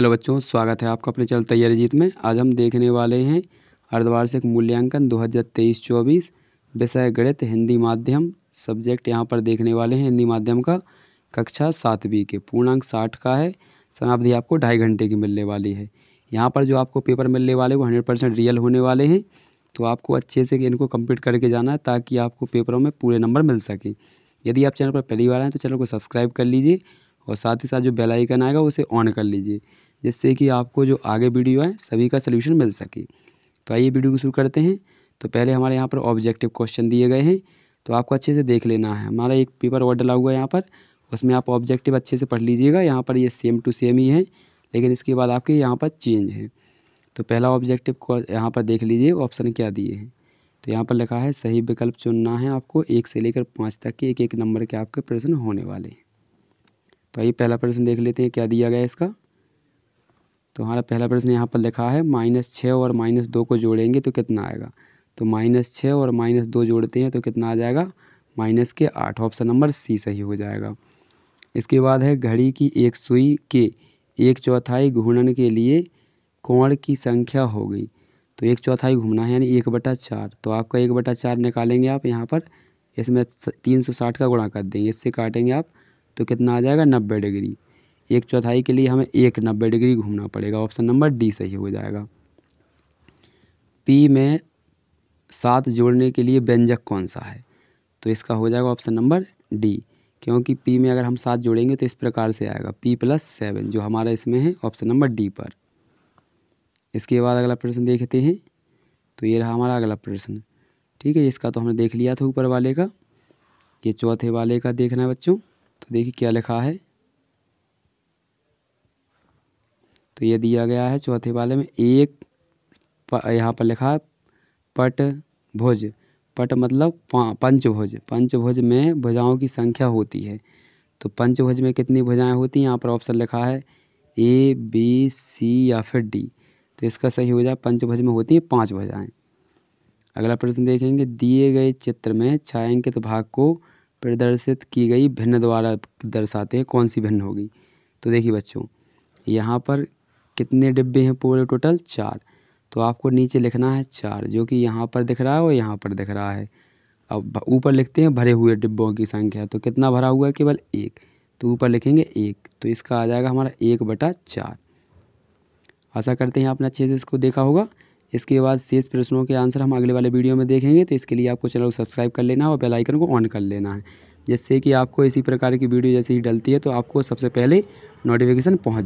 hello बच्चों स्वागत है आपका अपने चैनल तैयारी जीत में आज हम देखने वाले हैं अर्धवार्षिक मूल्यांकन 2023-24 विषय गणित हिंदी माध्यम सब्जेक्ट यहाँ पर देखने वाले हैं हिंदी माध्यम का कक्षा सातवीं के पूर्णांक साठ का है समाप्ति आपको ढाई घंटे की मिलने वाली है यहाँ पर जो आपको पेपर मिलने वाले वो हंड्रेड परसेंट रियल होने वाले हैं तो आपको अच्छे से इनको कम्प्लीट करके जाना है ताकि आपको पेपरों में पूरे नंबर मिल सकें यदि आप चैनल पर पहली बार आएँ तो चैनल को सब्सक्राइब कर लीजिए और साथ ही साथ जो बेल आइकन आएगा उसे ऑन कर लीजिए जिससे कि आपको जो आगे वीडियो है सभी का सलूशन मिल सके तो आइए वीडियो को शुरू करते हैं तो पहले हमारे यहाँ पर ऑब्जेक्टिव क्वेश्चन दिए गए हैं तो आपको अच्छे से देख लेना है हमारा एक पेपर वर्ड डला हुआ है यहाँ पर उसमें आप ऑब्जेक्टिव अच्छे से पढ़ लीजिएगा यहाँ पर ये सेम टू सेम ही है लेकिन इसके बाद आपके यहाँ पर चेंज है तो पहला ऑब्जेक्टिव को यहाँ पर देख लीजिए ऑप्शन क्या दिए हैं तो यहाँ पर लिखा है सही विकल्प चुनना है आपको एक से लेकर पाँच तक के एक एक नंबर के आपके प्रश्न होने वाले हैं तो आइए पहला प्रश्न देख लेते हैं क्या दिया गया इसका तो हमारा पहला प्रश्न यहाँ पर लिखा है माइनस छः और माइनस दो को जोड़ेंगे तो कितना आएगा तो माइनस छः और माइनस दो जोड़ते हैं तो कितना आ जाएगा माइनस के आठ ऑप्शन नंबर सी सही हो जाएगा इसके बाद है घड़ी की एक सुई के एक चौथाई घूर्णन के लिए कोण की संख्या हो गई तो एक चौथाई घूमना है यानी एक बटा चार तो आपका एक बटा चार निकालेंगे आप यहाँ पर इसमें तीन सौ साठ का गुणा कर देंगे इससे काटेंगे आप तो कितना आ जाएगा नब्बे डिग्री एक चौथाई के लिए हमें एक नब्बे डिग्री घूमना पड़ेगा ऑप्शन नंबर डी सही हो जाएगा पी में सात जोड़ने के लिए व्यंजक कौन सा है तो इसका हो जाएगा ऑप्शन नंबर डी क्योंकि पी में अगर हम सात जोड़ेंगे तो इस प्रकार से आएगा पी प्लस सेवन जो हमारा इसमें है ऑप्शन नंबर डी पर इसके बाद अगला प्रश्न देखते हैं तो ये रहा हमारा अगला प्रश्न ठीक है इसका तो हमने देख लिया था ऊपर वाले का ये चौथे वाले का देखना है बच्चों तो देखिए क्या लिखा है तो ये दिया गया है चौथे वाले में एक यहाँ पर लिखा पट भुज पट मतलब पंचभुज पंचभुज में भुजाओं की संख्या होती है तो पंचभुज में कितनी भुजाएं होती हैं यहाँ पर ऑप्शन लिखा है ए बी सी या फिर डी तो इसका सही हो जाए पंचभुज में होती हैं पाँच भुजाएं अगला प्रश्न देखेंगे दिए गए चित्र में छायांकित भाग को प्रदर्शित की गई भिन्न द्वारा दर्शाते हैं कौन सी भिन्न होगी तो देखिए बच्चों यहाँ पर कितने डिब्बे हैं पूरे टोटल चार तो आपको नीचे लिखना है चार जो कि यहाँ पर दिख रहा है और यहाँ पर दिख रहा है अब ऊपर लिखते हैं भरे हुए डिब्बों की संख्या तो कितना भरा हुआ है केवल एक तो ऊपर लिखेंगे एक तो इसका आ जाएगा हमारा एक बटा चार आशा करते हैं आपने अच्छे से इसको देखा होगा इसके बाद शेष प्रश्नों के आंसर हम अगले वाले वीडियो में देखेंगे तो इसके लिए आपको चैनल को सब्सक्राइब कर लेना है और बेलाइकन को ऑन कर लेना है जिससे कि आपको इसी प्रकार की वीडियो जैसे ही डलती है तो आपको सबसे पहले नोटिफिकेशन पहुँच